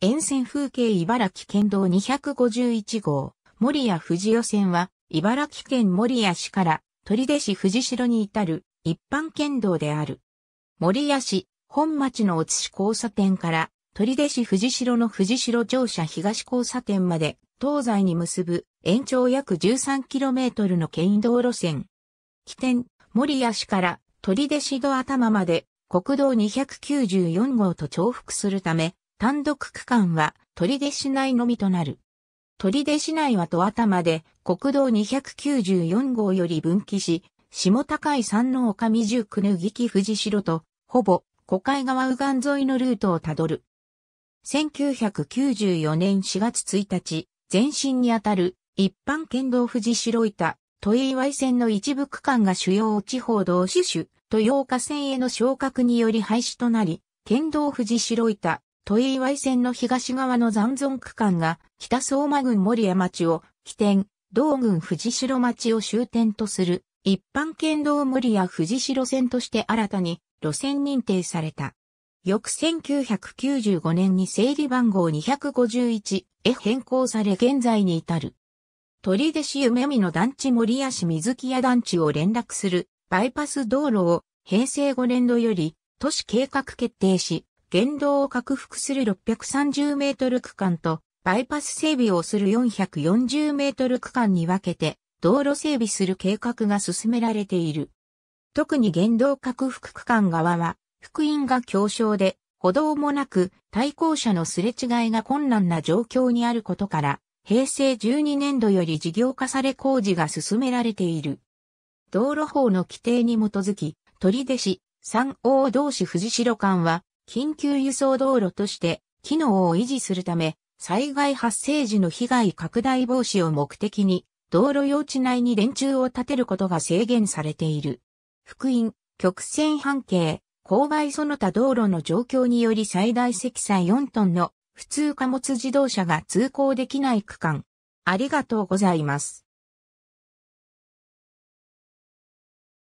沿線風景茨城県道251号、森谷富士線は、茨城県森谷市から取手市富士城に至る一般県道である。森谷市、本町の乙市交差点から取手市富士城の富士城庁舎東交差点まで東西に結ぶ延長約 13km の県道路線。起点、森谷市から取手市戸頭まで国道294号と重複するため、単独区間は取出市内のみとなる。取出市内は戸頭で国道294号より分岐し、下高井山の丘未十九ぬぎき富士城と、ほぼ、古海川右岸沿いのルートをたどる。1994年4月1日、前身にあたる一般県道富士城板、都井岩井線の一部区間が主要地方道主、種、豊岡線への昇格により廃止となり、県道富士城板、都井岩井線の東側の残存区間が、北相馬郡守屋町を起点、道郡藤代町を終点とする、一般県道守屋藤代線として新たに路線認定された。翌1995年に整理番号 251- へ変更され現在に至る。鳥出市夢見の団地森谷市水木屋団地を連絡するバイパス道路を平成5年度より都市計画決定し、言動を拡幅する630メートル区間と、バイパス整備をする440メートル区間に分けて、道路整備する計画が進められている。特に言動拡幅区間側は、福音が強小で、歩道もなく、対向車のすれ違いが困難な状況にあることから、平成12年度より事業化され工事が進められている。道路法の規定に基づき、取手市、三王同士藤代間は、緊急輸送道路として機能を維持するため、災害発生時の被害拡大防止を目的に、道路用地内に電柱を立てることが制限されている。福音、曲線半径、勾配その他道路の状況により最大積載4トンの普通貨物自動車が通行できない区間。ありがとうございます。